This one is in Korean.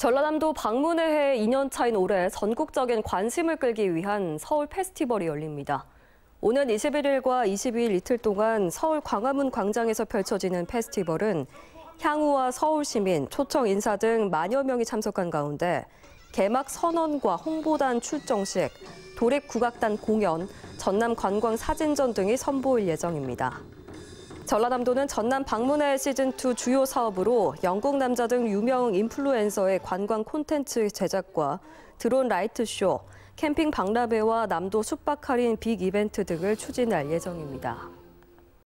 전라남도 방문을 해 2년 차인 올해 전국적인 관심을 끌기 위한 서울 페스티벌이 열립니다. 오는 21일과 22일 이틀 동안 서울 광화문 광장에서 펼쳐지는 페스티벌은 향후와 서울시민, 초청 인사 등 만여 명이 참석한 가운데 개막 선언과 홍보단 출정식, 도립국악단 공연, 전남 관광 사진전 등이 선보일 예정입니다. 전라남도는 전남 방문할 시즌2 주요 사업으로 영국 남자 등 유명 인플루엔서의 관광 콘텐츠 제작과 드론 라이트쇼, 캠핑 박람회와 남도 숙박 할인 빅 이벤트 등을 추진할 예정입니다.